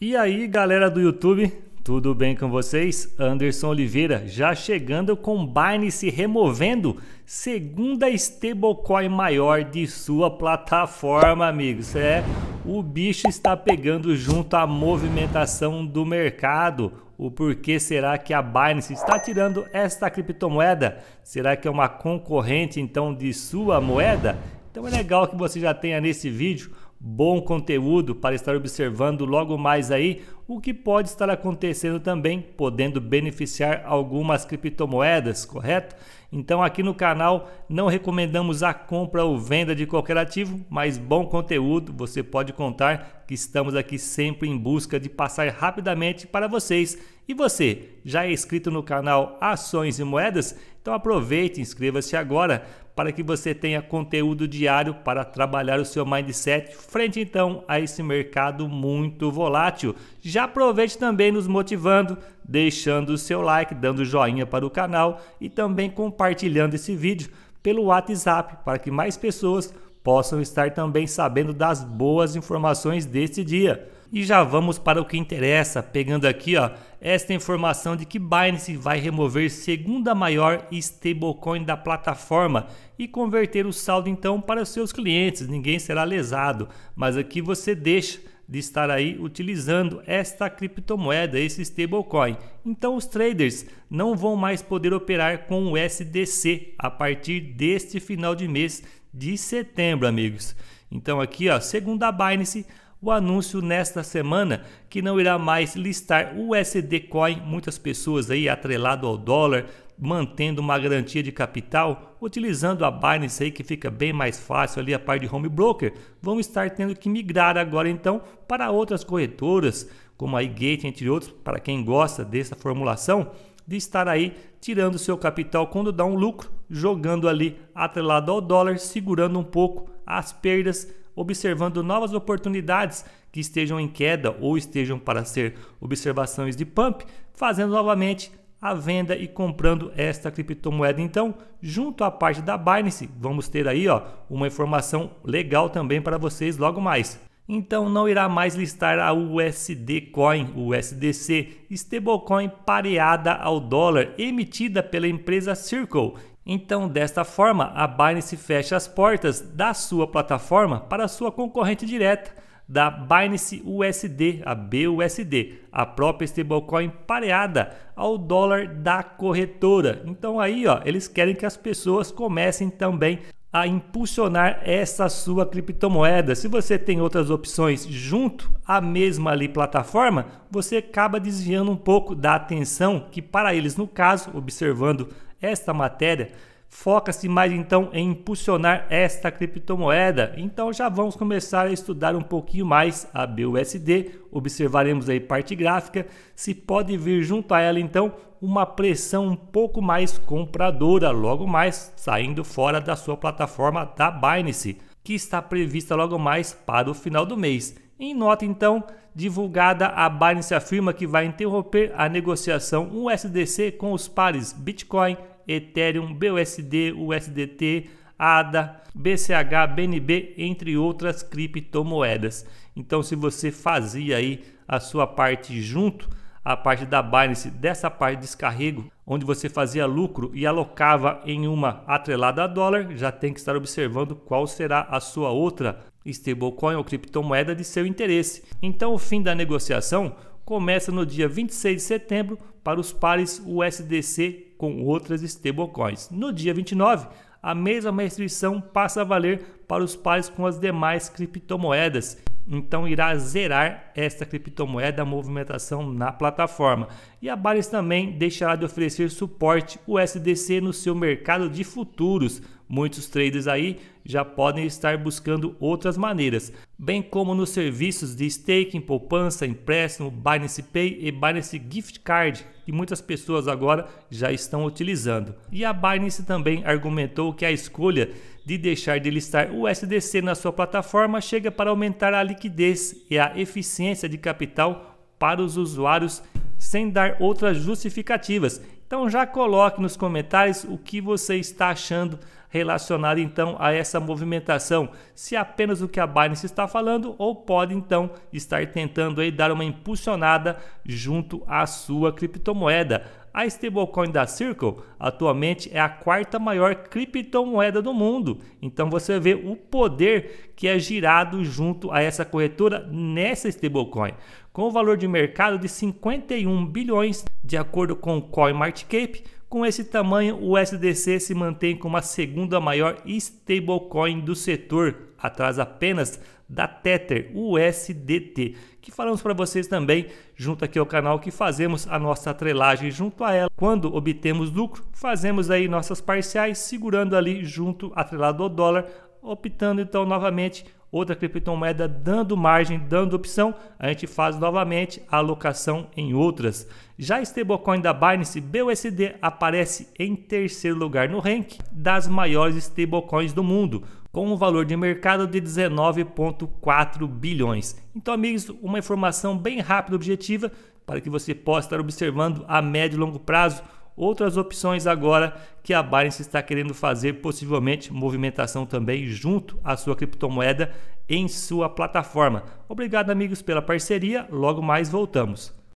E aí, galera do YouTube, tudo bem com vocês? Anderson Oliveira já chegando com Binance removendo, segunda stablecoin maior de sua plataforma, amigos. É, o bicho está pegando junto à movimentação do mercado. O porquê será que a Binance está tirando esta criptomoeda? Será que é uma concorrente então de sua moeda? Então é legal que você já tenha nesse vídeo bom conteúdo para estar observando logo mais aí o que pode estar acontecendo também, podendo beneficiar algumas criptomoedas, correto? Então aqui no canal não recomendamos a compra ou venda de qualquer ativo, mas bom conteúdo, você pode contar que estamos aqui sempre em busca de passar rapidamente para vocês. E você, já é inscrito no canal Ações e Moedas? Então aproveite, inscreva-se agora para que você tenha conteúdo diário para trabalhar o seu mindset frente então a esse mercado muito volátil. Já aproveite também nos motivando, deixando o seu like, dando joinha para o canal e também compartilhando esse vídeo pelo WhatsApp para que mais pessoas possam estar também sabendo das boas informações deste dia. E já vamos para o que interessa, pegando aqui ó, esta informação de que Binance vai remover segunda maior stablecoin da plataforma e converter o saldo então para os seus clientes, ninguém será lesado, mas aqui você deixa de estar aí utilizando esta criptomoeda, esse stablecoin. Então os traders não vão mais poder operar com o SDC a partir deste final de mês de setembro, amigos. Então aqui, ó, segundo a Binance, o anúncio nesta semana que não irá mais listar o USD Coin, muitas pessoas aí atrelado ao dólar, mantendo uma garantia de capital, utilizando a Binance aí que fica bem mais fácil ali a parte de home broker, vão estar tendo que migrar agora então para outras corretoras, como a Gate entre outros, para quem gosta dessa formulação, de estar aí tirando seu capital quando dá um lucro, jogando ali atrelado ao dólar, segurando um pouco as perdas observando novas oportunidades que estejam em queda ou estejam para ser observações de pump, fazendo novamente a venda e comprando esta criptomoeda. Então, junto à parte da Binance, vamos ter aí ó, uma informação legal também para vocês logo mais. Então não irá mais listar a USD Coin, USDC, stablecoin pareada ao dólar, emitida pela empresa Circle, então, desta forma, a Binance fecha as portas da sua plataforma para sua concorrente direta, da Binance USD, a BUSD, a própria stablecoin pareada ao dólar da corretora. Então aí, ó, eles querem que as pessoas comecem também a impulsionar essa sua criptomoeda. Se você tem outras opções junto à mesma ali plataforma, você acaba desviando um pouco da atenção que para eles, no caso, observando esta matéria foca-se mais então em impulsionar esta criptomoeda. Então já vamos começar a estudar um pouquinho mais a BUSD, observaremos aí parte gráfica, se pode vir junto a ela então uma pressão um pouco mais compradora, logo mais saindo fora da sua plataforma da Binance, que está prevista logo mais para o final do mês. Em nota então divulgada, a Binance afirma que vai interromper a negociação USDC com os pares Bitcoin, Ethereum, BUSD, USDT, ADA, BCH, BNB, entre outras criptomoedas. Então, se você fazia aí a sua parte junto, a parte da Binance, dessa parte de descarrego, onde você fazia lucro e alocava em uma atrelada a dólar, já tem que estar observando qual será a sua outra stablecoin ou criptomoeda de seu interesse. Então, o fim da negociação começa no dia 26 de setembro para os pares USDC com outras stablecoins. No dia 29, a mesma restrição passa a valer para os pares com as demais criptomoedas. Então irá zerar esta criptomoeda a movimentação na plataforma. E a Binance também deixará de oferecer suporte USDC no seu mercado de futuros. Muitos traders aí já podem estar buscando outras maneiras, bem como nos serviços de staking, poupança, empréstimo, Binance Pay e Binance Gift Card, que muitas pessoas agora já estão utilizando. E a Binance também argumentou que a escolha de deixar de listar o sdc na sua plataforma chega para aumentar a liquidez e a eficiência de capital para os usuários sem dar outras justificativas. Então já coloque nos comentários o que você está achando relacionado então a essa movimentação, se é apenas o que a Binance está falando ou pode então estar tentando aí dar uma impulsionada junto à sua criptomoeda. A stablecoin da Circle atualmente é a quarta maior criptomoeda do mundo. Então você vê o poder que é girado junto a essa corretora nessa stablecoin com o valor de mercado de 51 bilhões, de acordo com o CoinMarketCap. Com esse tamanho, o USDC se mantém como a segunda maior stablecoin do setor, atrás apenas da Tether USDT, que falamos para vocês também junto aqui ao canal que fazemos a nossa trelagem junto a ela. Quando obtemos lucro, fazemos aí nossas parciais segurando ali junto atrelado ao dólar optando então novamente outra criptomoeda, dando margem, dando opção, a gente faz novamente a alocação em outras. Já a stablecoin da Binance, BUSD, aparece em terceiro lugar no ranking das maiores stablecoins do mundo, com um valor de mercado de 19,4 bilhões. Então, amigos, uma informação bem rápida e objetiva para que você possa estar observando a médio e longo prazo outras opções agora que a Binance está querendo fazer, possivelmente movimentação também junto à sua criptomoeda em sua plataforma. Obrigado, amigos, pela parceria. Logo mais voltamos.